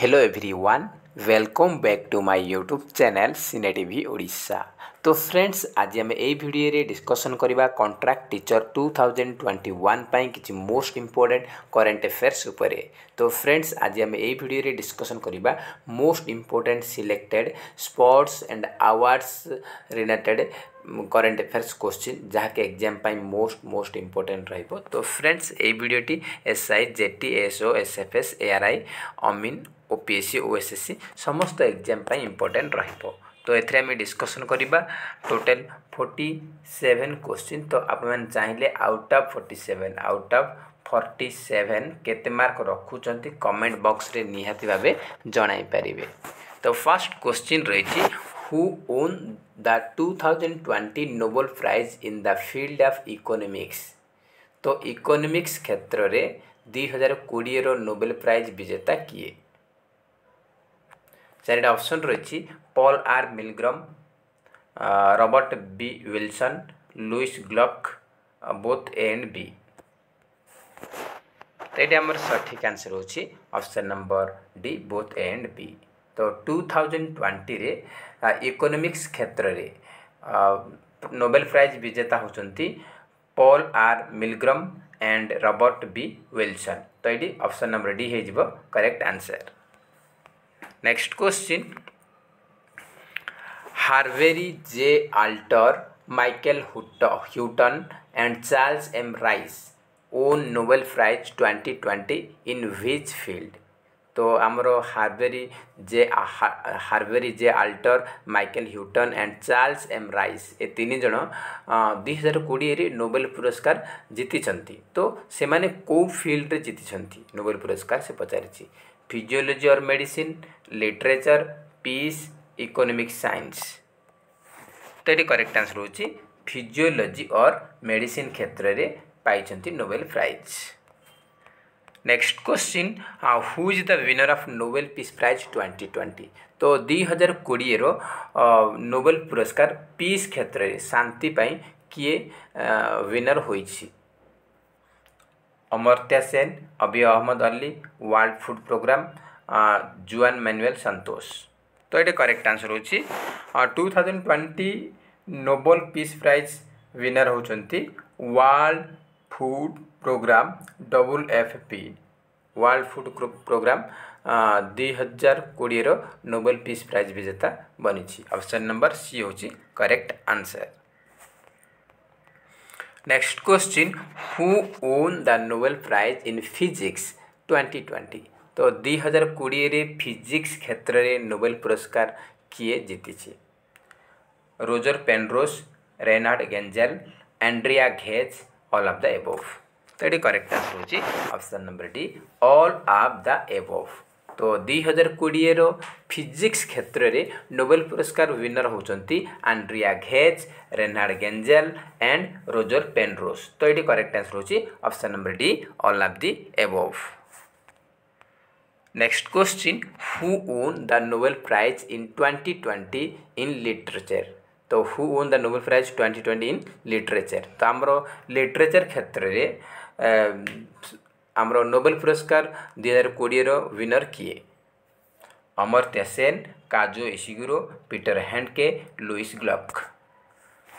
Hello everyone welcome back to my YouTube channel cine TV Odisha तो friends आज आम यही भिडियो डिस्कसन करवा contract teacher two thousand twenty one कि most important current affairs उपर तो फ्रेंड्स आज आम यही भिडियो डिस्कसन करवा most important selected sports and awards related current affairs question ଯାହାକି ଏକ୍ଜାମ୍ ପାଇଁ ମୋଷ୍ଟ ମୋଷ୍ଟ ଇମ୍ପୋର୍ଟାଣ୍ଟ ରହିବ ତ ଫ୍ରେଣ୍ଡସ୍ ଏଇ ଭିଡ଼ିଓଟି SI JT SO SFS ARI ଅମିନ୍ ଓ ପିଏସ୍ସି ଓ ଏସ୍ଏସ୍ସି ସମସ୍ତ ଏକ୍ଜାମ୍ ପାଇଁ ଇମ୍ପୋର୍ଟାଣ୍ଟ ରହିବ ତ ଏଥିରେ ଆମେ ଡିସ୍କସନ୍ କରିବା ଟୋଟାଲ୍ ଫୋର୍ଟି ସେଭେନ୍ କୋଶ୍ଚିନ୍ ତ ଆପଣମାନେ ଚାହିଁଲେ out of forty seven out of forty seven କେତେ ମାର୍କ ରଖୁଛନ୍ତି କମେଣ୍ଟ ବକ୍ସରେ ନିହାତି ଭାବେ ଜଣାଇପାରିବେ ତ ଫାର୍ଷ୍ଟ କୋଶ୍ଚିନ୍ ରହିଛି who won the 2020 Nobel Prize in the field of economics तो इकोनोमिक्स क्षेत्र में दुई हजार कोड़े नोबेल प्राइज विजेता किए चार ऑप्शन रही Paul R Milgrom Robert B Wilson Louise Glück both and B तो ये आम सठिक आंसर हो number D both and B तो टू थाउजेंड ट्वेंटी इकोनोमिक्स क्षेत्र में नोबेल प्राइज विजेता होती Paul R Milgrom and Robert B Wilson तो ये ऑप्शन नंबर डी हो correct answer next question Harvey J Alter Michael Houghton and Charles M Rice won Nobel prize twenty twenty in which field ତ ଆମର ହାର୍ବେରୀ ଜେ ହାର୍ବେରୀ ଜେ ଆଲ୍ଟର Michael ହ୍ୟୁଟନ୍ and Charles M rice ଏ ତିନି ଜଣ ଦୁଇ ହଜାର କୋଡ଼ିଏରେ ନୋବେଲ ପୁରସ୍କାର ଜିତିଛନ୍ତି ତ ସେମାନେ କେଉଁ ଫିଲ୍ଡରେ ଜିତିଛନ୍ତି ନୋବେଲ ପୁରସ୍କାର ସେ ପଚାରିଛି physiology or medicine literature peace economic science ତ ଏଠି କରେକ୍ଟ ଆନ୍ସର ହେଉଛି ଫିଜିଓଲୋଜି ଅର୍ ମେଡ଼ିସିନ୍ କ୍ଷେତ୍ରରେ ପାଇଛନ୍ତି Nobel prize next question who is the winner of Nobel peace prize twenty twenty ତ ଦୁଇ ହଜାର କୋଡ଼ିଏର ନୋବେଲ୍ ପୁରସ୍କାର ପିସ୍ କ୍ଷେତ୍ରରେ ଶାନ୍ତି ପାଇଁ କିଏ ୱିନର୍ ହୋଇଛି Amartya Sen Abiy Ahmed Ali world food programme Juan Manuel Santos ତ ଏଇଟା କରେକ୍ଟ ଆନ୍ସର୍ ହେଉଛି two thousand twenty Nobel peace prize winner ହେଉଛନ୍ତି world food programme W F P world food group programme दुई हजार कोड़े नोबेल पीस प्राइज विजेता बनी option number C हूँ correct answer next question who won the Nobel prize in physics 2020 तो दुई हजार कोड़े फिजिक्स क्षेत्र में नोबेल पुरस्कार किए जीति Roger Penrose Reinhard Genzel Andrea Ghez all of the above तो ये करेक्ट आंसर होची option number D all of the above तो दुई हजार कोड़े फिजिक्स क्षेत्र में नोबेल पुरस्कार विनर होती Andrea Ghez Reinhard Genzel and Roger Penrose तो ये करेक्ट आंसर होची option number D all of the above next question who won the Nobel prize in twenty twenty in literature तो who won the Nobel prize twenty in literature तो आम literature क्षेत्र में ଆମର Nobel ପୁରସ୍କାର ଦୁଇହଜାର କୋଡ଼ିଏର ୱିନର୍ କିଏ Amartya Sen Kazuo Ishiguro Peter Handke Louise Gluck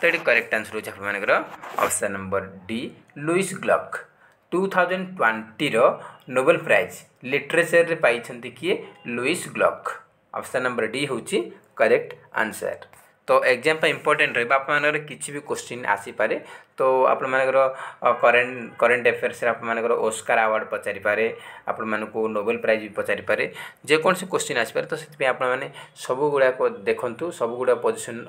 ତ ଏଠି କରେକ୍ଟ ଆନ୍ସର ହେଉଛି ଆପଣମାନଙ୍କର option number D Louise Gluck two thousand ଟ୍ୱେଣ୍ଟିର ନୋବେଲ ପ୍ରାଇଜ୍ ଲିଟରେଚର୍ରେ ପାଇଛନ୍ତି କିଏ Louise Gluck option number D ହେଉଛି କରେକ୍ଟ ଆନ୍ସର তো এক্সাম পাই ইম্পর্টেন্ট ରହିବ ଆପଣମାନଙ୍କର କିଛି ବି କୋଶ୍ଚିନ୍ ଆସିପାରେ ତ ଆପଣମାନଙ୍କର କରେଣ୍ଟ କରେଣ୍ଟ ଆଫେୟାର୍ସରେ ଆପଣମାନଙ୍କର ଓସ୍କାର ଆୱାର୍ଡ଼ ପଚାରିପାରେ ଆପଣମାନଙ୍କୁ ନୋବେଲ ପ୍ରାଇଜ୍ ବି ପଚାରିପାରେ ଯେକୌଣସି କୋଶ୍ଚିନ୍ ଆସିପାରେ ତ ସେଥିପାଇଁ ଆପଣମାନେ ସବୁଗୁଡ଼ାକ ଦେଖନ୍ତୁ ସବୁଗୁଡ଼ା ପୋଜିସନ୍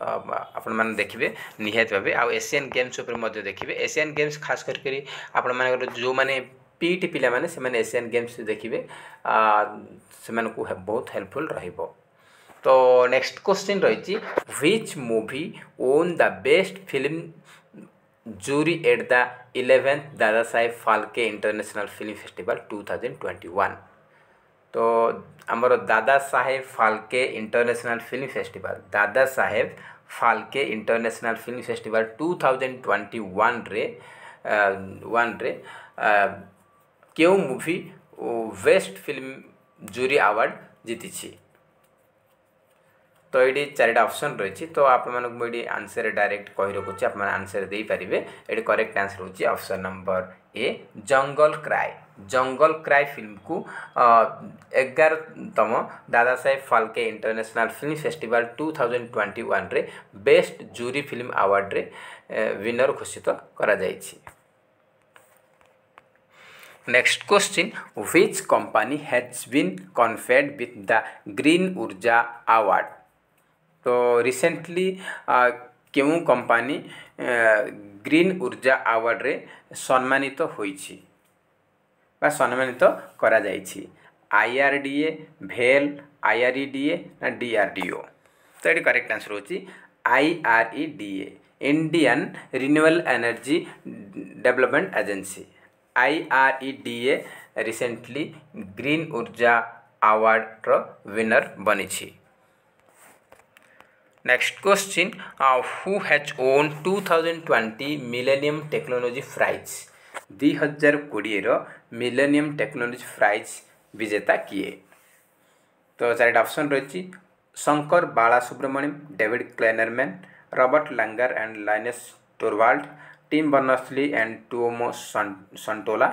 ଆପଣମାନେ ଦେଖିବେ ନିହାତି ଭାବେ ଆଉ ଏସିଆନ୍ ଗେମ୍ସ ଉପରେ ମଧ୍ୟ ଦେଖିବେ ଏସିଆନ୍ ଗେମ୍ସ ଖାସ୍ କରିକରି ଆପଣମାନଙ୍କର ଯେଉଁମାନେ ପିଇଟି ପିଲାମାନେ ସେମାନେ ଏସିଆନ୍ ଗେମ୍ସ ଦେଖିବେ ସେମାନଙ୍କୁ ବହୁତ ହେଲ୍ପଫୁଲ୍ ରହିବ তো নেক্সট কোশ্চিন রয়েছে which movie won the best film jury at the eleventh Dada Saheb Phalke international film festival two thousand twenty one তো আমার দাদা Saheb Phalke international film festival Dada Saheb Phalke international film festival two thousand twenty ওয়ানরে ওয়ানরে কেউ movie best film jury award জিতিছি तो ये চারিটা option रही तो আপনার आंसर डायरेक्ट कही কহি आप आंसर दे पारे ये करेक्ट आंसर আনসর হচ্ছে option A jungle cry jungle cry film को एगारतम Dada Saheb Phalke international film festival 2021 one best jury film award winner घोषित करेक्स्ट करा जाइछि next question which company has been conferred with the green Urja award ତ ରିସେଣ୍ଟଲି କେଉଁ company green Urja ଆୱାର୍ଡ଼ରେ ସମ୍ମାନିତ ହୋଇଛି ବା ସମ୍ମାନିତ କରାଯାଇଛି ଆଇ ଆର୍ ଡି ଏ ଭେଲ୍ I R E D A ନା ଡି ଆର୍ ଡି ଓ ତ ଏଇଠି କରେକ୍ଟ ଆନ୍ସର୍ ହେଉଛି I R E D A Indian renewable energy development agency I R E D A recently green Urja ଆୱାର୍ଡ଼ର winner ବନିଛି next question who has won two thousand twenty millennium technology prize दुई हजार कोड़े millennium technology fries विजेता किए तो चार option रही Shankar Balasubramanian David Klenerman Robert Langer and Linus Torvalds Tim Berners Lee and Tuomo Suntola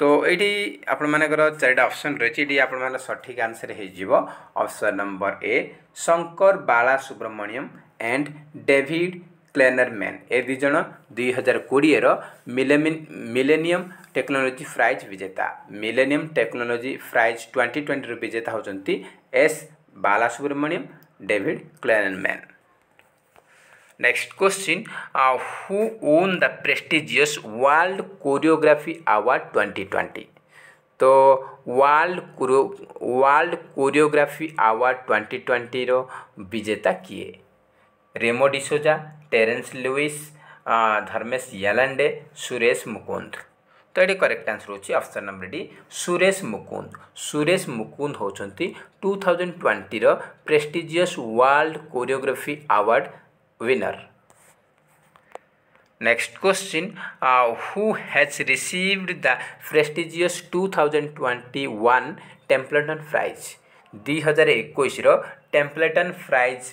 তো এইটি আপনার চারিটা অপসন রয়েছে এটি আপনার সঠিক আনসর হয়ে যাব অপসন নম্বর এ শঙ্কর বালা সুব্রমণ্যম এন্ড ডেভিড ক্লেনরম্যান এ দুইজন দুই হাজার কোড়িয়ের মিলেনিয়ম টেকনোলোজি প্রাইজ বিজেতা মিলেনিয়ম টেকনোলোজি প্ରାଇଜ୍ ଟ୍ୱେଣ୍ଟି ଟ୍ୱେଣ୍ଟିର ବିଜେତା ହେଉଛନ୍ତି S Balasubramanian David Klenerman next question who won the prestigious world choreography award twenty twenty तो world world choreography award twenty twenty विजेता किए रेमो डिसोजा टेरेंस लुईस धर्मेश यालांडे सुरेश मुकुंद तो ये करेक्ट आंसर होची option number D Suresh Mukund Suresh Mukund two thousand twenty prestigious world choreography award winner next question uh, who has received the prestigious 2021 templeton prize 2021 ର ଟେମ୍ପଲେଟନ୍ prize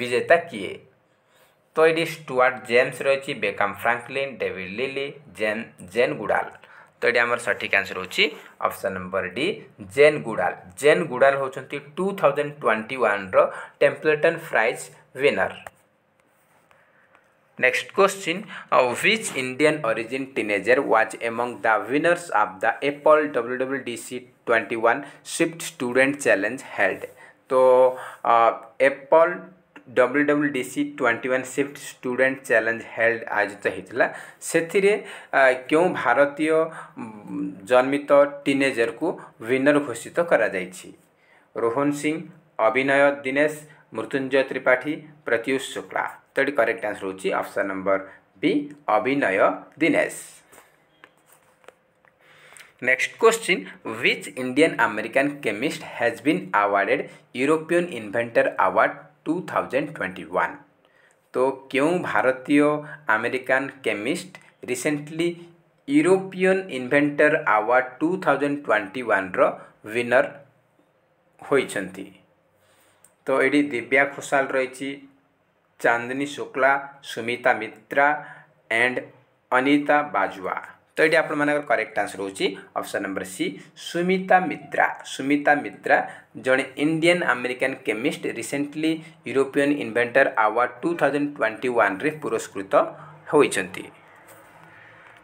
ବିଜେତା କିଏ ତ ଏଠି ଷ୍ଟୁଆର୍ଟ ଜେମ୍ସ ରହିଛି ବେକାମ୍ ଫ୍ରାଙ୍କଲିନ୍ ଡେଭିଡ୍ ଲିଲି ଜେନ୍ ଜେନ୍ ଗୁଡ଼ାଲ ତ ଏଠି ଆମର ସଠିକ୍ ଆନ୍ସର ହେଉଛି ଅପସନ୍ ନମ୍ବର ଡି ଜେନ୍ ଗୁଡ଼ାଲ ଜେନ୍ ଗୁଡ଼ାଲ ହେଉଛନ୍ତି ଟୁ ଥାଉଜେଣ୍ଡ ଟ୍ୱେଣ୍ଟି ୱାନ୍ର Templeton prize winner Next question of which Indian origin teenager was among the winners of the Apple WWDC 21 Swift Student Challenge held? तो Apple W W D C twenty one Swift student challenge held आयोजित होता से क्यों भारतीय जन्मित teenager को winner घोषित करा जाइछि रोहन सिंह अभिनय दिनेश मृत्युंजय त्रिपाठी प्रत्युष शुक्ला ତେଣୁ କରେକ୍ଟ ଆନ୍ସର ହେଉଛି option number B Abhinay Dinesh next question which Indian American chemist has been awarded European inventor award 2021 तो क्यों भारतीय American chemist recently European inventor award 2021 रो विनर होइछंती तो ये दिव्या घोषाल रही चांदनी शुक्ला सुमिता मित्रा एंड अनिता बाजुआ तो ये आपण मानकर करेक्ट आंसर होची option number C Sumita Mitra Sumita Mitra जड़े Indian American chemist recently European inventor award two thousand twenty one रे पुरस्कृत होती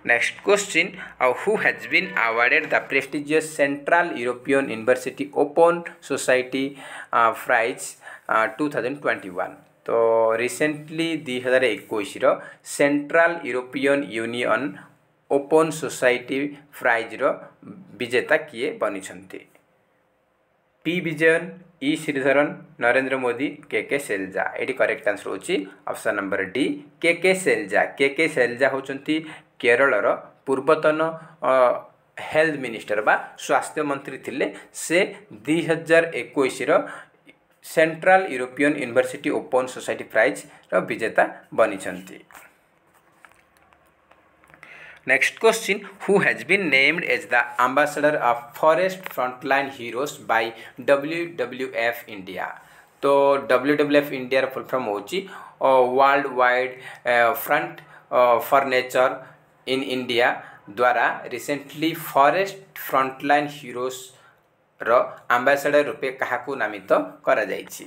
नेक्स्ट क्वेश्चन आउ who has been awarded the prestigious central European university open society prize two thousand twenty one তো recently ଦୁଇ ହଜାର ଏକୋଇଶର central European union open society ପ୍ରାଇଜ୍ର ବିଜେତା କିଏ ବନିଛନ୍ତି P Vijayan E Sreedharan Narendra Modi K K Shailaja ଏଠି କରେକ୍ଟ ଆନ୍ସର ହେଉଛି option number D K K Shailaja K K Shailaja ହେଉଛନ୍ତି କେରଳର ପୂର୍ବତନ ହେଲ୍ଥ ମିନିଷ୍ଟର ବା ସ୍ୱାସ୍ଥ୍ୟ ମନ୍ତ୍ରୀ ଥିଲେ ସେ ଦୁଇ ହଜାର ଏକୋଇଶର central European university open society prize विजेता बनी next question who has been named as the ambassador of forest frontline heroes by W W F India तो W W F India full form हो world wide front for nature in India द्वारा recently forest frontline heroes ର ambassador ରୂପେ କାହାକୁ ନାମିତ କରାଯାଇଛି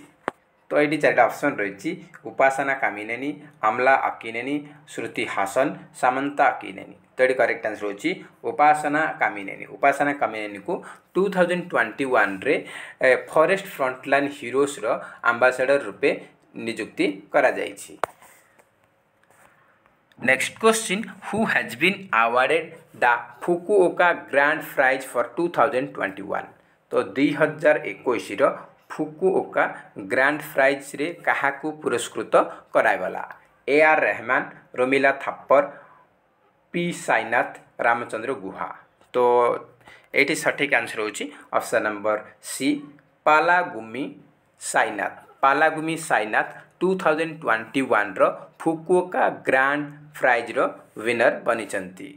ତ ଏଇଠି ଚାରିଟା ଅପସନ୍ ରହିଛି ଉପାସନା କାମିନେନି ଆମଲା ଆକିନେନି ଶ୍ରୁତି ହାସନ ସାମନ୍ତା ଆକିନେନି ତ ଏଠି କରେକ୍ଟ ଆନ୍ସର ହେଉଛି ଉପାସନା କାମିନେନି ଉପାସନା କାମିନେନିକୁ ଟୁ ଥାଉଜେଣ୍ଡ ଟ୍ୱେଣ୍ଟି ୱାନ୍ରେ ଫରେଷ୍ଟ ଫ୍ରଣ୍ଟଲାଇନ୍ ହିରୋସ୍ର ଆମ୍ବାସେଡ଼ର ରୂପେ ନିଯୁକ୍ତି କରାଯାଇଛି Next question Who has been awarded the Fukuoka Grand Prize for 2021? तो दुई हजार एकैस र फुकुका ग्रान्ड प्राइज काहाको पुरस्कृत गरागला एर् रहमान रोमिला थापर पी सइनाथ रामचंद्र गुहा त यर हुन्छ option number C Palagummi Sainath Palagummi Sainath two thousand twenty one र फुकुका ग्रान्ड प्राइज रो विनर बनी चंती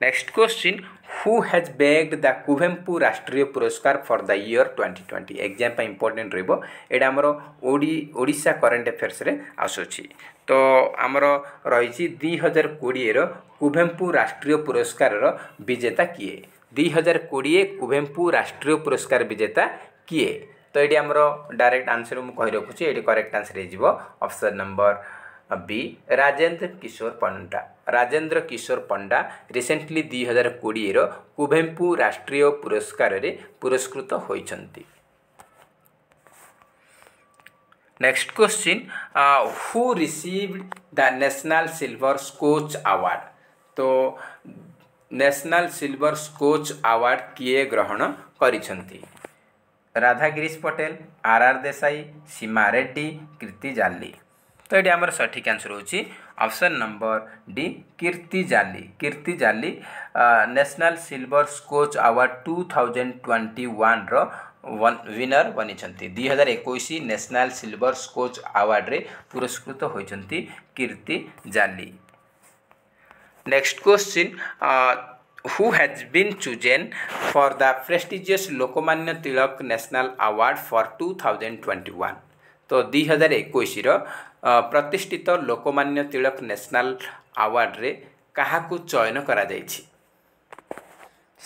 Next question Who has bagged the Kuvempu Rashtriya Puruskar for the year 2020? Exam ପାଇଁ important ରହିବ ଏଇଟା ଆମର ଓଡ଼ିଶା କରେଣ୍ଟ ଆଫେୟାର୍ସରେ ଆସୁଛି ତ ଆମର ରହିଛି ଦୁଇ ହଜାର କୋଡ଼ିଏର କୁଭେମ୍ପୁ ରାଷ୍ଟ୍ରୀୟ ପୁରସ୍କାରର ବିଜେତା କିଏ ଦୁଇ ହଜାର କୋଡ଼ିଏ କୁଭେମ୍ପୁ ରାଷ୍ଟ୍ରୀୟ ପୁରସ୍କାର ବିଜେତା କିଏ ତ ଏଇଠି ଆମର ଡାଇରେକ୍ଟ ଆନ୍ସର ମୁଁ କହି ରଖୁଛି ଏଇଠି କରେକ୍ଟ ଆନ୍ସର ହେଇଯିବ option number B Rajendra Kishore Panda Rajendra Kishore Panda recently ଦୁଇହଜାର କୋଡ଼ିଏର କୁଭେମ୍ପୁ ରାଷ୍ଟ୍ରୀୟ ପୁରସ୍କାରରେ ପୁରସ୍କୃତ ହୋଇଛନ୍ତି next question who received the national silver SKOCH award ତ ନ୍ୟାସନାଲ୍ ସିଲ୍ଭର ସ୍କୋଚ୍ ଆୱାର୍ଡ଼ କିଏ ଗ୍ରହଣ କରିଛନ୍ତି ରାଧାଗିରିଶ ପଟେଲ ଆର୍ ଆର୍ ଦେଶାଇ ସୀମା ରେଡ୍ଡି କୀର୍ତ୍ତି ଜାଲି ତ ଏଠି ଆମର ସଠିକ୍ ଆନ୍ସର୍ ହେଉଛି ଅପସନ୍ ନମ୍ବର ଡି କୀର୍ତ୍ତି Jali Kirti Jali national silver SKOCH award two thousand twenty ୱାନ୍ର ୱିନର୍ ବନିଛନ୍ତି ଦୁଇହଜାର ଏକୋଇଶ ନ୍ୟାସନାଲ୍ ସିଲ୍ଭର ସ୍କୋଚ୍ ଆୱାର୍ଡ଼ରେ ପୁରସ୍କୃତ ହୋଇଛନ୍ତି Kirti Jali next question who has been chosen for the prestigious Lokmanya Tilak national award for two thousand twenty one ତ ଦୁଇହଜାର ଏକୋଇଶର ପ୍ରତିଷ୍ଠିତ ଲୋକମାନ୍ୟ ତିଳକ ନ୍ୟାସନାଲ୍ ଆୱାର୍ଡ଼ରେ କାହାକୁ ଚୟନ କରାଯାଇଛି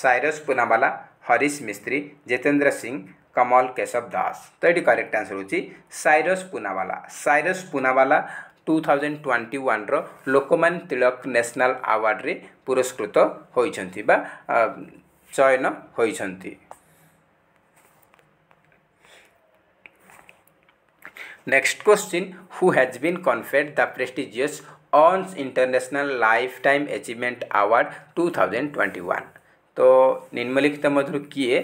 ସାଇରସ ପୁନାବାଲା ହରିଶ ମିସ୍ତ୍ରୀ ଜିତେନ୍ଦ୍ର ସିଂ କମଲ କେଶବ ଦାସ ତ ଏଇଠି କରେକ୍ଟ ଆନ୍ସର ହେଉଛି Cyrus Poonawalla Cyrus Poonawalla two thousand twenty ୱାନ୍ର ଲୋକମାନ ତିଳକ ନ୍ୟାସନାଲ୍ ଆୱାର୍ଡ଼ରେ ପୁରସ୍କୃତ ହୋଇଛନ୍ତି ବା ଚୟନ ହୋଇଛନ୍ତି Next question Who has been conferred the prestigious ONS International Lifetime Achievement Award 2021? তো নিম্নলিখিত মধ্যে কিয়ে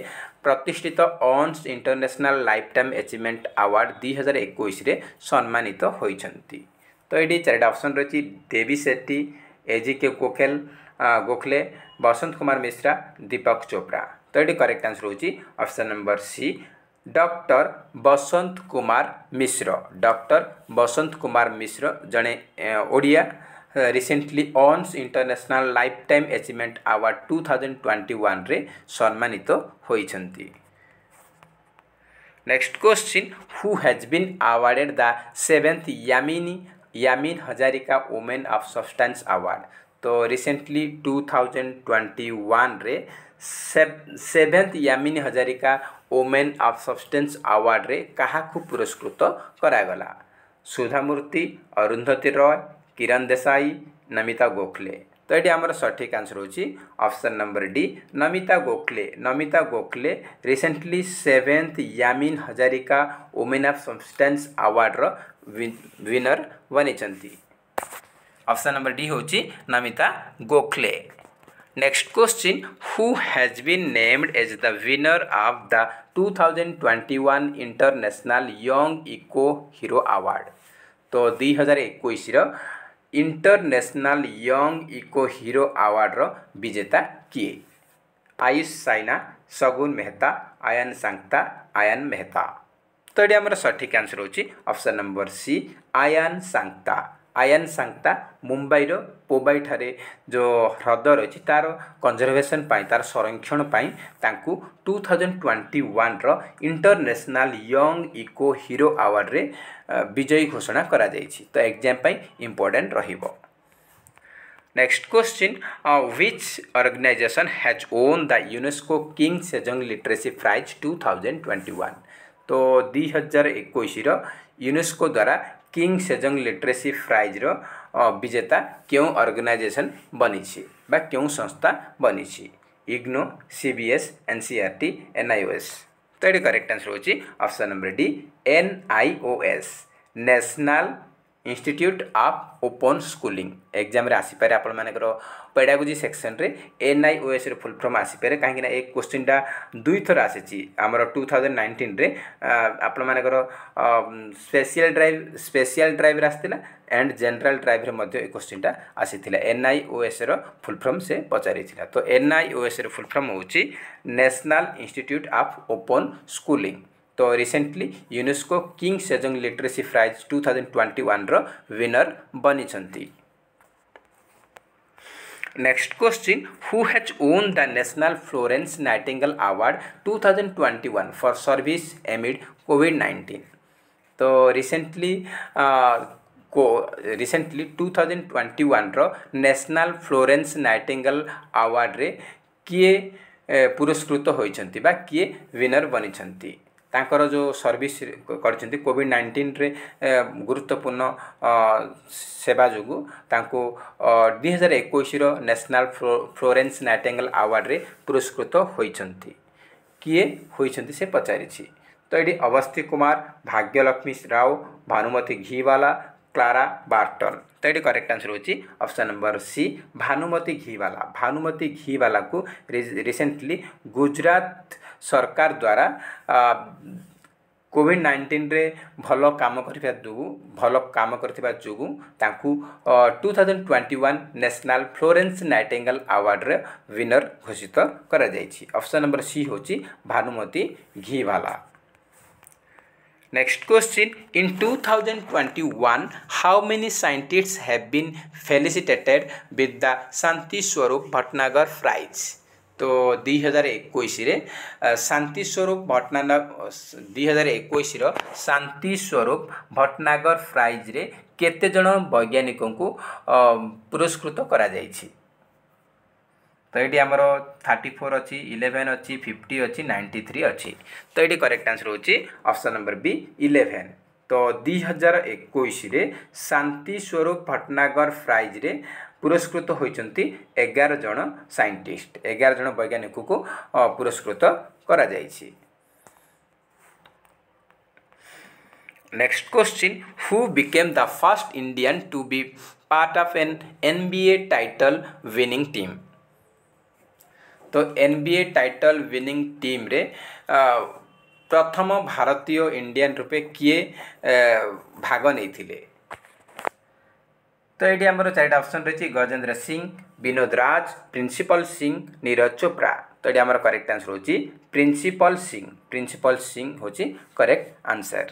প্রতিষ্ঠিত অন্স ইন্টরন্যাশনাল লাইফটাইম আচিভমেন্ট আওয়ার্ড দুই হাজার একুশে সম্মানিত হয়েছেন তো এটি চারিটা অপসন রয়েছে দেবী সেট্টি এজি কে কোখেল গোখলে বসন্ত কুমার মিশ্রা দীপক চোপড়া তো এটি করেক্ট আনসর হচ্ছে option number C doctor Basant Kumar Mishra doctor Basant Kumar Mishra જଣେ ଓଡ଼ିଆ ରିସେଣ୍ଟଲି ଅନ୍ସ international lifetime achievement award two thousand twenty ୱାନ୍ରେ ସମ୍ମାନିତ ହୋଇଛନ୍ତି next question who has been awarded the seventh Yamini Yamini Hazarika women of substance award तो रिसेंटली 2021 रे seventh Yamini Hazarika women of substance award रे क्या पुरस्कृत करागला सुधामूर्ति अरुंधती रॉय किरण देसाई नमिता गोखले तो ये आम सठिक answer option number D Namita Gokhale Namita Gokhale recently seventh Yamini Hazarika women of substance आवार्डर विनर बनी ऑप्शन नंबर डी हूँ Namita Gokhale next question who has been named as the winner of the 2021 international young eco hero award तो दुई हजार एक इंटरनेशनल यंग इको हीरो अवार्डर विजेता किए आयुष सैना सगुन मेहता आयन सांगता आयन मेहता तो ये आम सठिक आंसर हो ऑप्शन नंबर सी आयन सांगता ଆୟାନ୍ ସାଙ୍କତା ମୁମ୍ବାଇର ପୋବାଇଠାରେ ଯେଉଁ ହ୍ରଦ ରହିଛି ତା'ର କଞ୍ଜରଭେସନ୍ ପାଇଁ ତା'ର ସଂରକ୍ଷଣ ପାଇଁ ତାଙ୍କୁ ଟୁ ଥାଉଜେଣ୍ଡ ଟ୍ୱେଣ୍ଟି ୱାନ୍ର ଇଣ୍ଟରନ୍ୟାସନାଲ୍ ୟଙ୍ଗ ଇକୋ ହିରୋ ଆୱାର୍ଡ଼ରେ ବିଜୟୀ ଘୋଷଣା କରାଯାଇଛି ତ ଏକ୍ଜାମ୍ ପାଇଁ ଇମ୍ପୋର୍ଟାଣ୍ଟ ରହିବ Next question uh, Which organization has won the UNESCO King Sejong Literacy Prize 2021? तो दुई हजार एक यूनेस्को द्वारा કિંગ સેજંગ લિટરેસી પ્રાઇઝର ବିଜେତା କେଉଁ ଅର୍ଗାନାଇଜେସନ୍ ବନିଛି ବା କେଉଁ ସଂସ୍ଥା ବନିଛି IGNOU C B S N C R T N I O S ତ ଏଠି କରେକ୍ଟ ଆନ୍ସର୍ ହେଉଛି option number D N I O S national institute of open schooling ଏକ୍ଜାମ୍ରେ ଆସିପାରେ ଆପଣମାନଙ୍କର ପେଡ଼ାଗୋଜି ସେକ୍ସନ୍ରେ ଏନ୍ ଆଇ ଓ ଏସ୍ର ଫୁଲ୍ ଫର୍ମ ଆସିପାରେ କାହିଁକିନା ଏ କୋଶ୍ଚିନ୍ଟା ଦୁଇଥର ଆସିଛି ଆମର ଟୁ ଥାଉଜେଣ୍ଡ ନାଇଣ୍ଟିନ୍ରେ ଆପଣମାନଙ୍କର ସ୍ପେଶିଆଲ୍ ଡ୍ରାଇଭ୍ ସ୍ପେଶିଆଲ୍ ଡ୍ରାଇଭ୍ରେ ଆସିଥିଲା ଆଣ୍ଡ ଜେନେରାଲ୍ ଡ୍ରାଇଭ୍ରେ ମଧ୍ୟ ଏ କୋଶ୍ଚିନ୍ଟା ଆସିଥିଲା ଏନ୍ ଆଇ ଓ ଏସ୍ର ଫୁଲ୍ ଫର୍ମ ସେ ପଚାରିଥିଲା ତ ଏନ୍ ଆଇ ଓ ଏସ୍ର ଫୁଲ୍ ଫର୍ମ ହେଉଛି national institute of open schooling तो recently UNESCO King literacy prize two thousand twenty twenty ୱାନ୍ର बनी ବନିଛନ୍ତି next question who has won the national Florence Nightingale award 2021 for service amid COVID 19 तो recently को recently 2021 रो national Florence Nightingale award रे किए पुरस्कृत होती किए विनर बनी तर जो सर्भिस गरिभिड नाइन्टिन गुरुत्वपूर्ण सेवा जो त एकैस न्यासनाल फ्लोरेन्स नाइटेङ्गल अवार्ड पुरस्कृत हुन्छ कि हुन्छ से तो त अवस्थी कुमार भाग्यलक्ष्मी राव भानुमती घीवाला क्लारा बारटन ति करेक्ट आन्सर हुन्छ option number C Bhanumati Ghiwala Bhanumati Ghiwala को रिसेंटली गुजरात सरकार द्वारा कोविड नाइंटीन भल कम भल कम कर two thousand twenty one national Florence Nightingale आवार्ड्रे विनर घोषित करसन नंबर सी हूँ Bhanumati Ghiwala next question in 2021 how many scientists have been felicitated with the Shanti Swarup Bhatnagar price তো ଦୁଇ ହଜାର ଏକୋଇଶରେ ଶାନ୍ତି ସ୍ୱରୂପ ଭଟନାଗର ଦୁଇ ହଜାର ଏକୋଇଶର ଶାନ୍ତି ସ୍ୱରୂପ ଭଟନାଗର ପ୍ରାଇଜ୍ରେ କେତେଜଣ ବୈଜ୍ଞାନିକଙ୍କୁ ପୁରସ୍କୃତ କରାଯାଇଛି ତ ଏଇଠି ଆମର ଥାର୍ଟି ଫୋର୍ ଅଛି ଇଲେଭେନ୍ ଅଛି ଫିଫ୍ଟି ଅଛି ନାଇଣ୍ଟି ଥ୍ରୀ ଅଛି ତ ଏଇଠି କରେକ୍ଟ ଆନ୍ସର୍ ହେଉଛି ଅପସନ୍ ନମ୍ବର ବି ଇଲେଭେନ୍ ତ ଦୁଇ ହଜାର ଏକୋଇଶରେ ଶାନ୍ତି ସ୍ୱରୂପ ଭଟନାଗର ପ୍ରାଇଜ୍ରେ ପୁରସ୍କୃତ ହୋଇଛନ୍ତି ଏଗାର ଜଣ ସାଇଣ୍ଟିଷ୍ଟ ଏଗାର ଜଣ ବୈଜ୍ଞାନିକକୁ ପୁରସ୍କୃତ କରାଯାଇଛି next question who became the first Indian to be part of an N B A title winning team ତ N B A title winning ଟିମ୍ରେ ପ୍ରଥମ ଭାରତୀୟ ଇଣ୍ଡିଆନ୍ ରୂପେ କିଏ ଭାଗ ନେଇଥିଲେ তো এটি আমার চারিটা অপশন রয়েছে গজেন্দ্র সিং বিনোদ রাজ প্রিন্সিপাল সিং নীরজ চোপড়া তো এটি আমার করেক্ট আনসর হচ্ছে প্রিন্সিপাল সিং প্রিন্সিপাল সিং হচ্ছে correct answer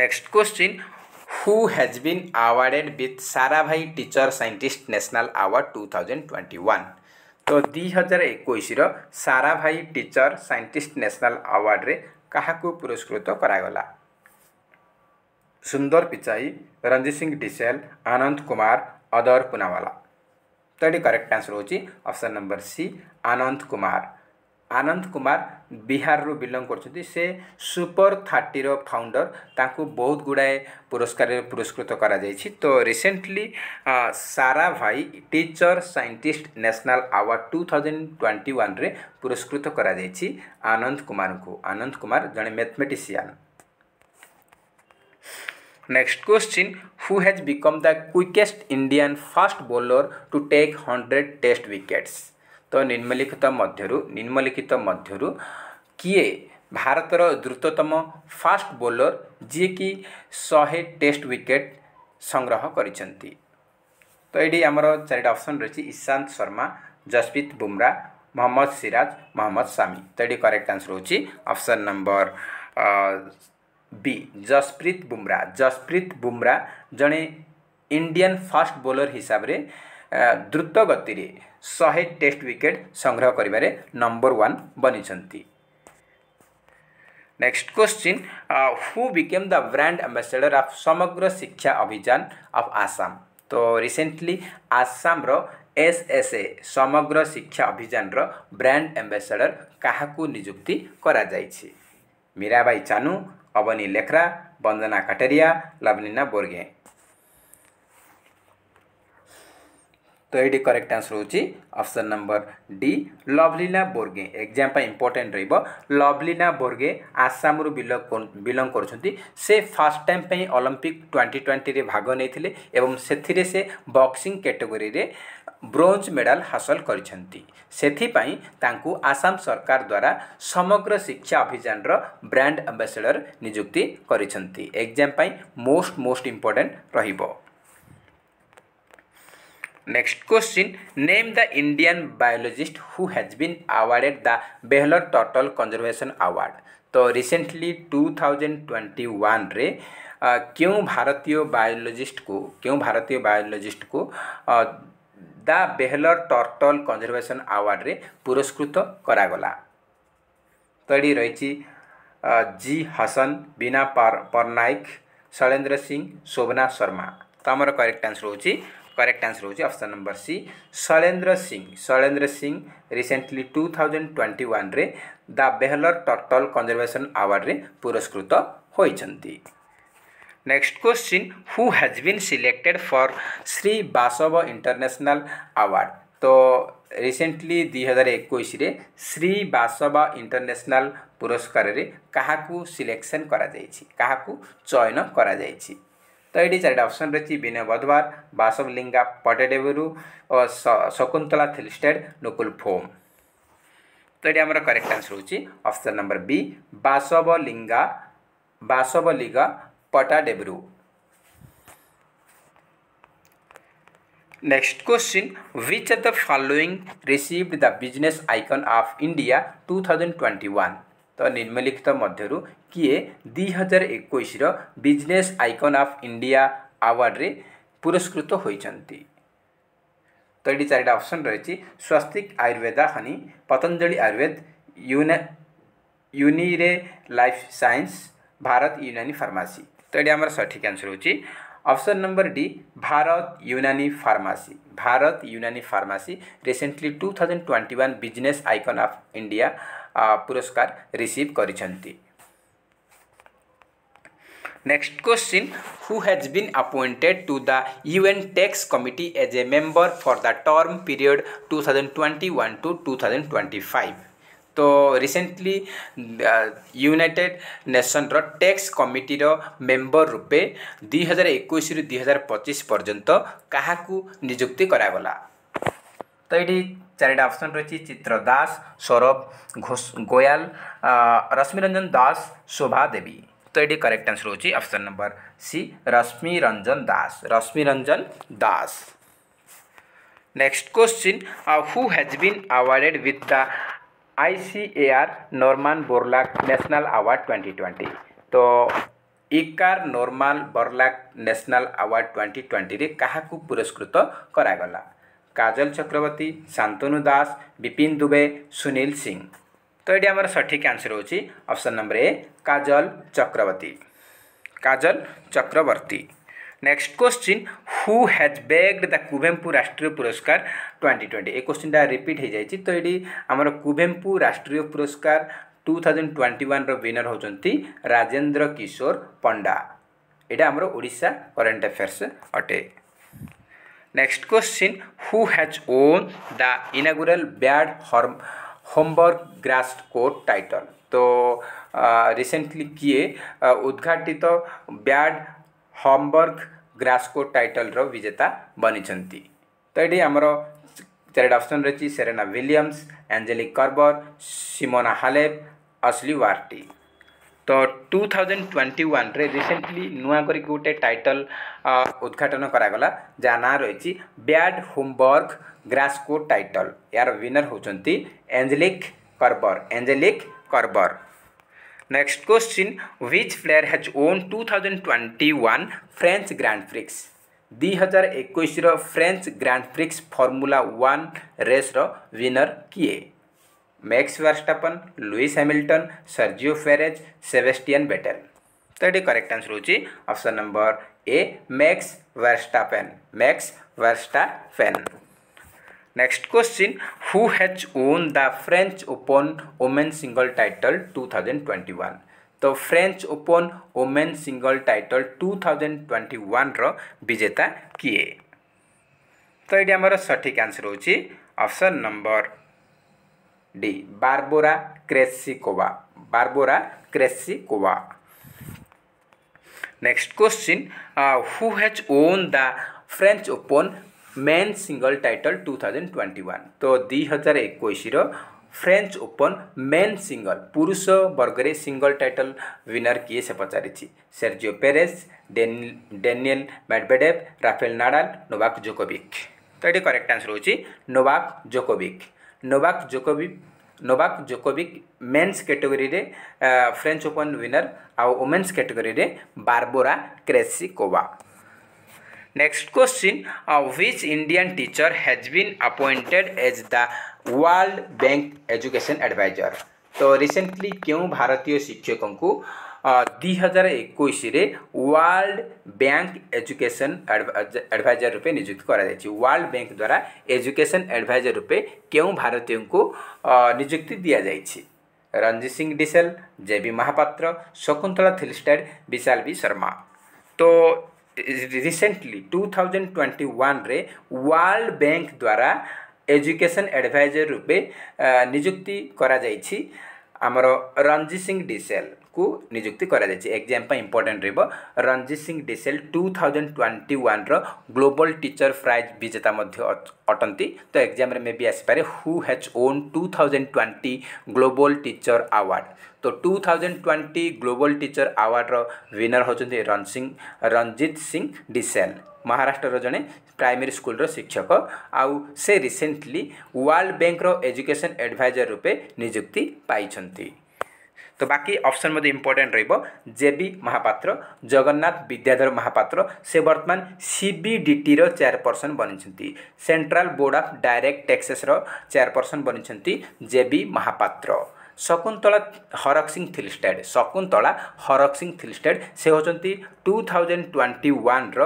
next question who has been awarded with Sarabhai teacher scientist national award two thousand twenty one তো ଦୁଇ ହଜାର ଏକୋଇଶର ସାରାଭାଇ ଟିଚର ସାଇଣ୍ଟିଷ୍ଟ ନ୍ୟାସନାଲ୍ ଆୱାର୍ଡ଼ରେ କାହାକୁ ପୁରସ୍କୃତ କରାଗଲା सुंदर पिचाई रंजीत सिंह डिसेल आनंद कुमार अदर पुनावाला तो ये करेक्ट आंसर होची ऑप्शन नंबर सी आनंद कुमार ଆନନ୍ଦ କୁମାର ବିହାରରୁ ବିଲଙ୍ଗ କରୁଛନ୍ତି ସେ ସୁପର ଥାର୍ଟିର ଫାଉଣ୍ଡର ତାଙ୍କୁ ବହୁତ ଗୁଡ଼ାଏ ପୁରସ୍କାରରେ ପୁରସ୍କୃତ କରାଯାଇଛି ତ recently Sarabhai teacher scientist national award two thousand twenty ୱାନ୍ରେ ପୁରସ୍କୃତ କରାଯାଇଛି ଆନନ୍ଦ କୁମାରଙ୍କୁ ଆନନ୍ଦ କୁମାର ଜଣେ mathematician next question who has become the quickest India fast bowler to take hundred test wickets त निम्नलिखित निम्नलिखित भारत र द्रुतम फास्ट बोलर जि टेस्ट विकेट संग्रह तो सङ्ग्रह गरिन्छ तारिटा अप्सन रहेछ इशान्त शर्मा जसप्रीत बुमराह मोहम्मद सिराज मोहम्मद सामी त यक्ट आन्सर हुन्छ option number B Jasprit Bumrah Jasprit Bumrah ଜଣେ ଇଣ୍ଡିଆନ୍ ଫାଷ୍ଟ ବୋଲର ହିସାବରେ ଦ୍ରୁତ ଗତିରେ ଶହେ ଟେଷ୍ଟ ୱିକେଟ୍ ସଂଗ୍ରହ କରିବାରେ ନମ୍ବର ୱାନ୍ ବନିଛନ୍ତି next question who became the brand ambassador of Samagra Shiksha ଅଭିଯାନ ଅଫ୍ ଆସାମ ତ ରିସେଣ୍ଟଲି ଆସାମର ଏସ୍ ଏସ୍ ଏ ସମଗ୍ର ଶିକ୍ଷା ଅଭିଯାନର ବ୍ରାଣ୍ଡ ଆମ୍ବାସେଡ଼ର କାହାକୁ ନିଯୁକ୍ତି କରାଯାଇଛି ମୀରାବାଇ ଚାନୁ अवनी लेखरा वन्दना कटरिया लवलिना बोर्गे तो ये correct answer option number D Lovlina Borgohain exam important Lovlina Borgohain Assam belong कर से फास्ट टाइम पर ओलंपिक ट्वेंटी ट्वेंटी भाग नहीं से, से बक्सिंग कैटेगोरी ବ୍ରୋଞ୍ଜ ମେଡ଼ାଲ ହାସଲ କରିଛନ୍ତି ସେଥିପାଇଁ ତାଙ୍କୁ ଆସାମ ସରକାର ଦ୍ୱାରା ସମଗ୍ର ଶିକ୍ଷା ଅଭିଯାନର ବ୍ରାଣ୍ଡ ଆମ୍ବାସେଡ଼ର ନିଯୁକ୍ତି କରିଛନ୍ତି ଏକ୍ଜାମ୍ ପାଇଁ ମୋଷ୍ଟ ମୋଷ୍ଟ ଇମ୍ପୋର୍ଟାଣ୍ଟ ରହିବ Next question name the Indian biologist who has been awarded the Baylor Turtle Conservation Award. तो रिसेंटली 2021 रे आ, क्यों भारतीय बायोलॉजिस्ट को क्यों भारतीय बायोलॉजिस्ट को the Behler turtle conservation award रे पुरस्कृत करागला तो ये रही जी हसन बीना पर, परनायक शैलेन्द्र सिंह शोभना शर्मा तो आमर करेक्ट आंसर हो करेक्ट आंसर हो option number C Shailendra Singh Shailendra Singh recently two thousand twenty one the Behler turtle conservation award रे पुरस्कृत होती next question who has been selected for Shri Basava international award तो ରିସେଣ୍ଟଲି ଦୁଇହଜାର ଏକୋଇଶରେ ଶ୍ରୀ ବାସବା ଇଣ୍ଟରନ୍ୟାସନାଲ୍ ପୁରସ୍କାରରେ କାହାକୁ ସିଲେକ୍ସନ୍ କରାଯାଇଛି କାହାକୁ ଚୟନ କରାଯାଇଛି ତ ଏଇଠି ଚାରିଟା ଅପସନ୍ ରହିଛି ବିନୟ ବଧବାର ବାସବ ଲିଙ୍ଗା ପଟେଡେବୁରୁ ଓ ଶକୁନ୍ତଳା ଥିଲଷ୍ଟେଡ଼ ନୁକୁଲ ଫୋମ୍ ତ ଏଠି ଆମର କରେକ୍ଟ ଆନ୍ସର୍ ହେଉଛି option number B Basava Linga Basava Linga Pattadevaru Next question Which of the following received the Business Icon of India 2021? त निम्लिखित मध्य दुई हजार एकैश र विजनस आइकन अफ् इन्डिया अवारड्रे पुरस्कृत हुन्छ तारिटा अप्सन रह आयुर्वेद हानी पतञ्जली आयुर्वेद युना युनिए लाइफ सयन्स भारत तो फर्मासी त सठिक आन्सर हुन्छ option number D Bharat Unani pharmacy Bharat Unani pharmacy recently 2021 thousand twenty one business icon of India পুরস্কার রিসিভ করেছেন Next question Who has been appointed to the UN Tax Committee as a member for the term period 2021 to 2025? তো recently united ନେସନର tax କମିଟିର member ରୂପେ ଦୁଇହଜାର ଏକୋଇଶରୁ ଦୁଇହଜାର ପଚିଶ ପର୍ଯ୍ୟନ୍ତ କାହାକୁ ନିଯୁକ୍ତି କରାଗଲା ଏଇଠି ଚାରିଟା ଅପସନ୍ ରହିଛି ଚିତ୍ର ଦାସ ସୌରଭ ଘୋଷ ଗୋୟାଲ ରଶ୍ମିରଞ୍ଜନ ଦାସ ଶୋଭା ଦେବୀ ତ ଏଇଠି କରେକ୍ଟ ଆନ୍ସର୍ ହେଉଛି option number C Rashmiranjan Das Rashmiranjan Das next question who has been awarded with the I C A R Norman Borlaug national award 2020 तो ICAR Norman Borlaug national award 2020 रे काहाकू पुरस्कृत करागला কাজল চক্রবর্তী শান্তনু দাস বিপিন দুবে সুনীল সিং তো এটি আমার সঠিক আনসর হচ্ছে option number A Kajal Chakraborty Kajal Chakraborty next question who has bagged the Kuvempu Rashtriya Puraskar twenty twenty এই কোশ্চিনটা repeat হয়ে যাই তো এটি আমার Kuvempu Rashtriya Puraskar two thousand twenty ওয়ানর ୱିନର ହେଉଛନ୍ତି ରାଜେନ୍ଦ୍ର କିଶୋର ପଣ୍ଡା ଏଇଟା ଆମର ଓଡ଼ିଶା କରେଣ୍ଟ ଆଫେୟାର୍ସ ଅଟେ Next question Who has won the inaugural Bad Homburg Grass Court title? তো রিসেন্টলি কিয়ে উদ্ঘাটিত ব্যাড হমবর্গ গ্রাসকো টাইটলর বিজেতা বনিছন্তি তো এটি আমার ଚାରିଟା ଅପସନ୍ ରହିଛି Serena Williams Angelique Kerber Simona Halep Ashleigh Barty ତ ଟୁ ଥାଉଜେଣ୍ଡ ଟ୍ୱେଣ୍ଟି ୱାନ୍ରେ ରିସେଣ୍ଟଲି ନୂଆ କରିକି ଗୋଟେ ଟାଇଟଲ୍ ଉଦ୍ଘାଟନ କରାଗଲା ଯାହା ନାଁ ରହିଛି ବ୍ୟାଡ୍ ହୋମବର୍ଗ ଗ୍ରାସ୍କୋ ଟାଇଟଲ୍ ଏହାର ୱିନର୍ ହେଉଛନ୍ତି Angelique Kerber Angelique Kerber next question which player has won two thousand twenty one French Grand Prix ଦୁଇ ହଜାର ଏକୋଇଶର French Grand Prix Formula One ରେସ୍ର ୱିନର୍ କିଏ Max Verstappen Lewis Hamilton Sergio Perez Sebastian battle तो ये correct answer होची option number A Max Verstappen Max Verstappen next question who has won the French Open women single title 2021 तो French Open women single title 2021 रो विजेता किए तो ये आम सठिक आंसर होची option number D Barbora Krejcikova Barbora Krejcikova next question who has won the French Open men single title two thousand twenty one तो दुई हजार एक फ्रेंच ओपन मेन सिंगल पुरुष वर्ग में सिंगल टाइटल विनर किए से पचारि पेरेस Daniil Medvedev Rafael Nadal Novak Djokovic तो ये करेक्ट आंसर हो Novak Djokovic Novak Djokovic Novak ଜୋକୋବିକ୍ ମେନ୍ସ କ୍ୟାଟେଗୋରୀରେ ଫ୍ରେଞ୍ଚ ଓପନ୍ ୱିନର ଆଉ ଓମେନ୍ସ କ୍ୟାଟେଗୋରୀରେ Barbora Krejcikova next question which Indian teacher has been appointed as the World Bank education adviser ତ recently କେଉଁ ଭାରତୀୟ ଶିକ୍ଷକଙ୍କୁ ଦୁଇହଜାର ଏକୋଇଶରେ ୱାର୍ଲଡ ବ୍ୟାଙ୍କ ଏଜୁକେସନ୍ ଆଡ଼ଭାଇଜର ରୂପେ ନିଯୁକ୍ତ କରାଯାଇଛି ୱାର୍ଲଡ ବ୍ୟାଙ୍କ ଦ୍ୱାରା ଏଜୁକେସନ୍ ଆଡ଼ଭାଇଜର ରୂପେ କେଉଁ ଭାରତୀୟଙ୍କୁ ନିଯୁକ୍ତି ଦିଆଯାଇଛି Ranjit Singh Disale J B Mohapatra Shakuntala Thilsted Vishal V Sharma ତ ରିସେଣ୍ଟଲି ଟୁ ଥାଉଜେଣ୍ଡ ଟ୍ୱେଣ୍ଟି ୱାନ୍ରେ ୱାର୍ଲଡ ବ୍ୟାଙ୍କ ଦ୍ୱାରା ଏଜୁକେସନ୍ ଆଡ଼ଭାଇଜର ରୂପେ ନିଯୁକ୍ତି କରାଯାଇଛି ଆମର ରଞ୍ଜିତ ସିଂ ଡିସେଲ କୁ ନିଯୁକ୍ତି କରାଯାଇଛି ଏକ୍ଜାମ୍ ପାଇଁ ଇମ୍ପୋର୍ଟାଣ୍ଟ ରହିବ Ranjit Singh Disale two thousand twenty ୱାନ୍ର ଗ୍ଲୋବାଲ ଟିଚର ପ୍ରାଇଜ୍ ବିଜେତା ମଧ୍ୟ ଅଟନ୍ତି ତ ଏକ୍ଜାମ୍ରେ ମେ ବି ଆସିପାରେ who has won two thousand twenty global teacher award ତ two thousand twenty global teacher ଆୱାର୍ଡ଼ର ୱିନର ହେଉଛନ୍ତି ରଣ ସିଂ ରଣଜିତ ସିଂ ଡିସେଲ ମହାରାଷ୍ଟ୍ରର ଜଣେ ପ୍ରାଇମେରୀ ସ୍କୁଲର ଶିକ୍ଷକ ଆଉ ସେ ରିସେଣ୍ଟଲି ୱାର୍ଲଡ଼ ବ୍ୟାଙ୍କର ଏଜୁକେସନ୍ ଆଡ଼ଭାଇଜର ରୂପେ ନିଯୁକ୍ତି ପାଇଛନ୍ତି তো ବାକି ଅପସନ୍ ମଧ୍ୟ ଇମ୍ପୋର୍ଟାଣ୍ଟ ରହିବ ଜେ ବି ମହାପାତ୍ର ଜଗନ୍ନାଥ ବିଦ୍ୟାଧର ମହାପାତ୍ର ସେ ବର୍ତ୍ତମାନ ସି ବି ଡି ଟିର ଚେୟାରପର୍ସନ୍ ବନିଛନ୍ତି ସେଣ୍ଟ୍ରାଲ ବୋର୍ଡ଼ ଅଫ୍ ଡାଇରେକ୍ଟ ଟ୍ୟାକ୍ସେସ୍ର ଚେୟାରପର୍ସନ୍ ବନିଛନ୍ତି J B Mohapatra Shakuntala Harak Singh Thilsted Shakuntala Harak Singh Thilsted ସେ ହେଉଛନ୍ତି ଟୁ ଥାଉଜେଣ୍ଡ ଟ୍ୱେଣ୍ଟି ୱାନ୍ର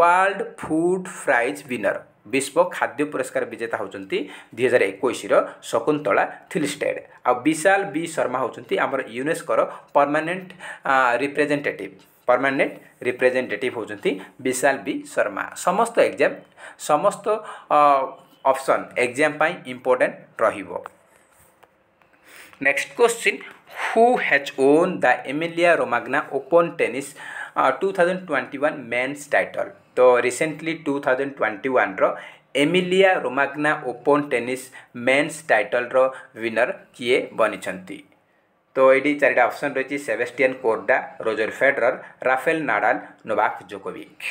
ୱାର୍ଲଡ଼ ଫୁଡ଼୍ ପ୍ରାଇଜ୍ ୱିନର୍ विश्व खाद्य पुरस्कार विजेता हौ दुई हजार एकैस र शकुन्तलाली स्टेड विशाल बी शर्मा हौ युनेस्कर परमानेंट रिप्रेजेन्टेटिभ परमानेंट रिप्रेजेन्टेट हौ विशाल वि शर्मा समस्त एग्जाम समस्त अप्सन एग्जाम पा important रेक्सट क्विन् who has won the Emilia Romagna Open tennis two thousand twenty one men's title ତ ରିସେଣ୍ଟଲି ଟୁ ଥାଉଜେଣ୍ଡ ଟ୍ୱେଣ୍ଟି ୱାନ୍ର Emilia Romagna Open tennis men's ଟାଇଟଲ୍ର winner କିଏ ବନିଛନ୍ତି ତ ଏଇଠି ଚାରିଟା ଅପସନ୍ ରହିଛି Sebastian Korda Roger Federer Rafael Nadal Novak Djokovic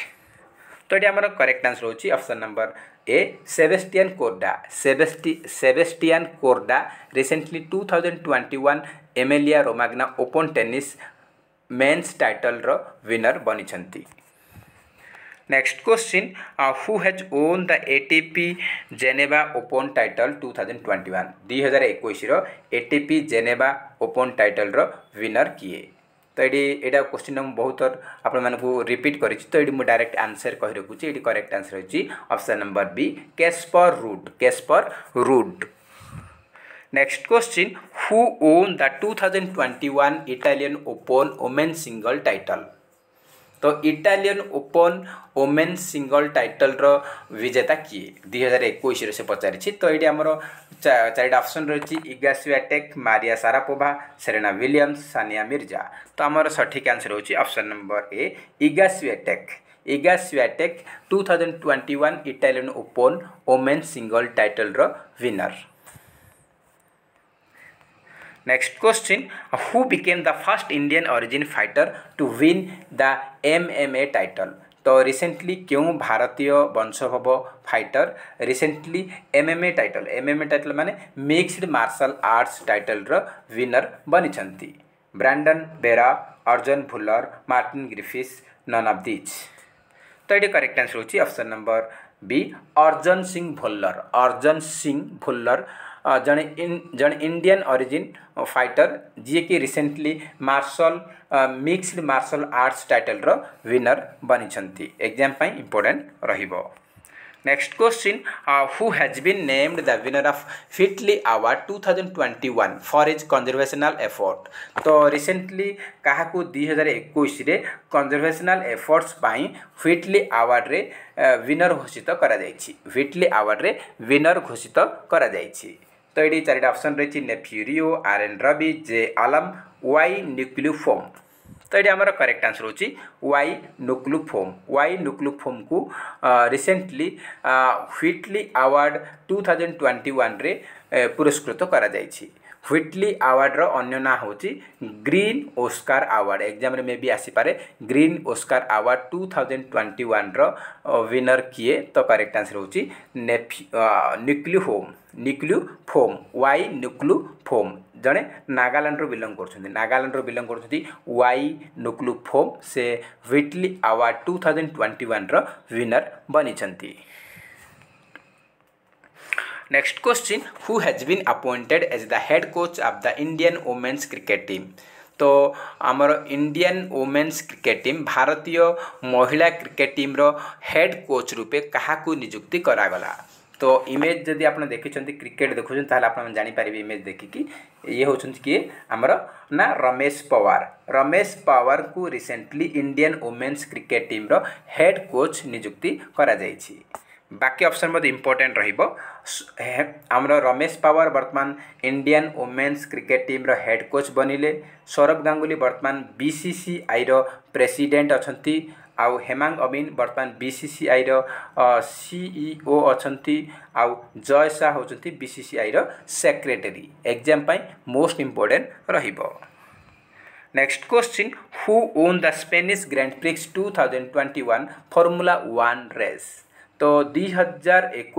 ତ ଏଠି ଆମର କରେକ୍ଟ ଆନ୍ସର ହେଉଛି option number A Sebastian Korda Sebastian Sebastian Korda recently 2021 Emilia Romagna Open tennis men's title रो विनर बनी Next question uh, Who has won the ATP Geneva Open title 2021? 2021 ATP Geneva Open title ର winner କିଏ? ତ ଏଠି ଏଇଟା question ମୁଁ ବହୁତ ଆପଣମାନଙ୍କୁ ରିପିଟ୍ କରିଛି ତ ଏଠି ମୁଁ ଡାଇରେକ୍ଟ ଆନ୍ସର୍ କହି ରଖୁଛି ଏଠି କରେକ୍ଟ ଆନ୍ସର୍ ହେଉଛି option number B Casper Ruud Casper Ruud Next question Who won the 2021 Italian Open Women's Single title? ତ ଇଟାଲିଆନ୍ ଓପନ୍ ଓମେନ୍ ସିଙ୍ଗଲ୍ ଟାଇଟଲ୍ର ବିଜେତା କିଏ ଦୁଇ ହଜାର ଏକୋଇଶରେ ସେ ପଚାରିଛି ତ ଏଇଠି ଆମର ଚାରିଟା ଅପସନ୍ ରହିଛି Iga Swiatek Maria Sharapova Serena Williams Sania Mirza ତ ଆମର ସଠିକ୍ ଆନ୍ସର୍ ହେଉଛି option number A Iga Swiatek Iga Swiatek two thousand twenty one Italian Open women single ଟାଇଟଲ୍ର winner Next question Who became the first Indian origin fighter to win the MMA title तो recently क्यों भारतीय वंशभव fighter recently MMA title MMA title माने mixed martial arts title रो winner बनी Brandon Vera Arjun Bhullar Martin Griffiths none of these तो ये correct answer होची नंबर बी अर्जुन सिंह भुल्लर अर्जुन सिंह भुल्लर ଜଣେ ଜଣେ ଇଣ୍ଡିଆନ୍ ଅରିଜିନ୍ ଫାଇଟର୍ ଯିଏକି recently martial mixed martial arts ଟାଇଟଲ୍ର ୱିନର୍ ବନିଛନ୍ତି ଏକ୍ଜାମ୍ ପାଇଁ ଇମ୍ପୋର୍ଟାଣ୍ଟ ରହିବ Next question who Who been been the winner of of award two thousand twenty one for effort? তো recently ତ recently କାହାକୁ একুশে কনজরভেশনাল এফর্টস পাই ফিটলি আওয়ার্ডরে উইনর ঘোষিত করা যাইছি ফিটলি আওয়ার্ডরে উইনর ঘোষিত করা যাইছি তো এটি চারিটা অপশন রয়েছে নেফিউরিও আর এন রবি জে আলম ওয়াই নিউক্লিওফোম তো এটি আমার করেক্ট আনসর হচ্ছে Y নুক্লুফোম Y নুক্লুফোমকু recently Whitley award two thousand twenty ওয়ান্রে পুরস্কৃত করা যাইছি ହ୍ୱିଟଲି ଆୱାର୍ଡ଼ର ଅନ୍ୟ ନାଁ ହେଉଛି ଗ୍ରୀନ୍ ଓସ୍କାର ଆୱାର୍ଡ଼ ଏକ୍ଜାମ୍ରେ ମେ ବି ଆସିପାରେ green Oscar award two thousand twenty ୱାନ୍ର ୱିନର୍ କିଏ ତ କରେକ୍ଟ ଆନ୍ସର୍ ହେଉଛି ନେଫି ନ୍ୟୁକ୍ଲିଓ home ନ୍ୟୁକ୍ଲିଓ foam Y Nuklu foam ଜଣେ ନାଗାଲାଣ୍ଡରୁ ବିଲଙ୍ଗ କରୁଛନ୍ତି ନାଗାଲାଣ୍ଡରୁ ବିଲଙ୍ଗ କରୁଛନ୍ତି ୱାଇ ନ୍ୟୁକ୍ଲୁ ଫୋମ୍ ସେ Whitley award two thousand twenty ୱାନ୍ର ୱିନର୍ ବନିଛନ୍ତି Next question who has been appointed as the head coach of the Indian women's cricket team? तो आमर इंडियन वोमेन्स क्रिकेट टीम भारतीय महिला क्रिकेट टीम रो हेड कोच रूपे क्या निजुक्ति करागला तो इमेज जदि आप देखिं क्रिकेट देखुं आप जापर इमेज देखिकी ये हूँ किए आमर ना रमेश पवार रमेश पवार को recently Indian women's cricket team रो हेड कोच निजुक्ति करा बाकी ऑप्शन बहुत इंपोर्टेंट रहिबो हाम्रो रमेश पावार वर्तमान इन्डियन वुमेन्स क्रिकेट टिम र हेड कोच बनिले सौरभ गाङुली वर्तमान विसिसिआई र प्रेसिडेन्ट अन्ति आउ हेमाङ अविन वर्तमान विसिसिआई र सिइओ e अन्ति आउ जय शाह हौ विसिसिआई र सक्रेटेरी एक्जाम पा मोस्ट इम्पोर्टेन्ट नेक्स्ट रेक्सट who won the Spanish grand prix two thousand twenty one formula one race तो हजार एक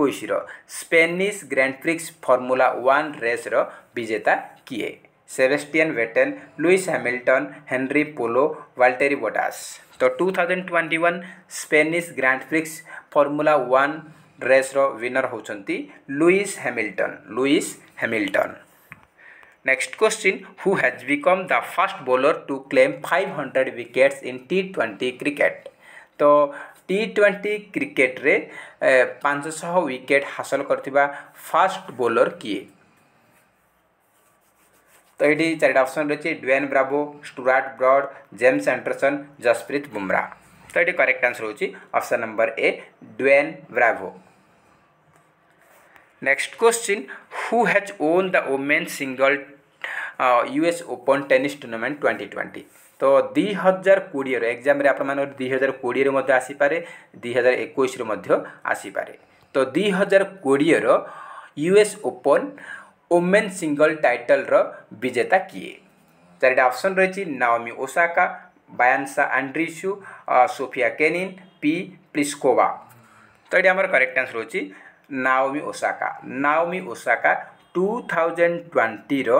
Spanish grand prix formula one race विजेता किए सेबेस्टियन वेटेल लुईस हमिल्टन हेनरी पोलो वाल्टेरी बोटास तो two thousand twenty one Spanish grand prix formula one race winner होती Lewis Hamilton Lewis Hamilton next question who has become the fast bowler to claim five hundred wickets in T twenty cricket तो T twenty cricket रे पांचश wicket हासिल कर fast bowler किए तो ये चार अप्सन रही है Dwayne Bravo Stuart Broad James Anderson Jasprit Bumrah तो ये करेक्ट आंसर होगी option number A Dwayne Bravo next question who has won the women single US open tennis tournament twenty ତ ଦୁଇ ହଜାର କୋଡ଼ିଏର ଏକ୍ଜାମ୍ରେ ଆପଣମାନଙ୍କର ଦୁଇ ହଜାର କୋଡ଼ିଏରୁ ମଧ୍ୟ ଆସିପାରେ ଦୁଇ ହଜାର ଏକୋଇଶରୁ ମଧ୍ୟ ଆସିପାରେ ତ ଦୁଇ ହଜାର କୋଡ଼ିଏର U S open women single ଟାଇଟଲ୍ର ବିଜେତା କିଏ ଚାରିଟା ଅପସନ୍ ରହିଛି Naomi Osaka Bianca Andreescu Sofia Kenin ପି ପ୍ଲିସ୍କୋଭା ତ ଏଠି ଆମର କରେକ୍ଟ ଆନ୍ସର୍ ହେଉଛି Naomi Osaka Naomi Osaka two thousand ଟ୍ୱେଣ୍ଟିର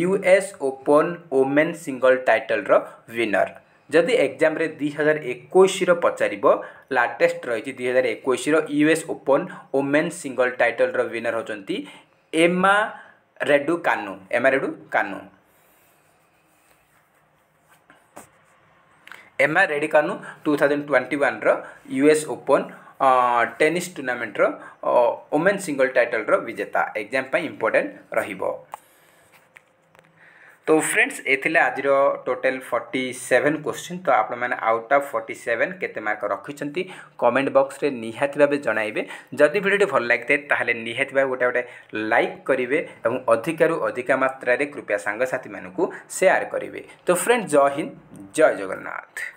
U S open women single ଟାଇଟଲ୍ର ୱିନର୍ ଯଦି ଏକ୍ଜାମ୍ରେ ଦୁଇ ହଜାର ଏକୋଇଶର ପଚାରିବ ଲାଟେଷ୍ଟ ରହିଛି ଦୁଇ ହଜାର ଏକୋଇଶର U S open women single ଟାଇଟଲ୍ର ୱିନର୍ ହେଉଛନ୍ତି Emma Raducanu Emma Raducanu Emma Raducanu two thousand twenty ୱାନ୍ର ୟୁ ଏସ୍ ଓପନ୍ ଟେନିସ୍ ଟୁର୍ଣ୍ଣାମେଣ୍ଟର ଓମେନ୍ ସିଙ୍ଗଲ୍ ଟାଇଟଲ୍ର ବିଜେତା ଏକ୍ଜାମ୍ ପାଇଁ ଇମ୍ପୋର୍ଟାଣ୍ଟ ରହିବ तो फ्रेंड्स एथिले आज टोटल 47 क्वेश्चन तो आप आउट ऑफ 47 केते मार्क रखिछंती कमेंट बॉक्स रे निहाती भाबे जणाइबे जदि भिडियो भल लगे ताहले निहाती भाबे गोटे गोटे लाइक करिवे एवं अधिक अधिका मात्रा रे कृपया सांगसाथी मानक सेयार करेंगे तो फ्रेंड्स जय हिंद जय जगन्नाथ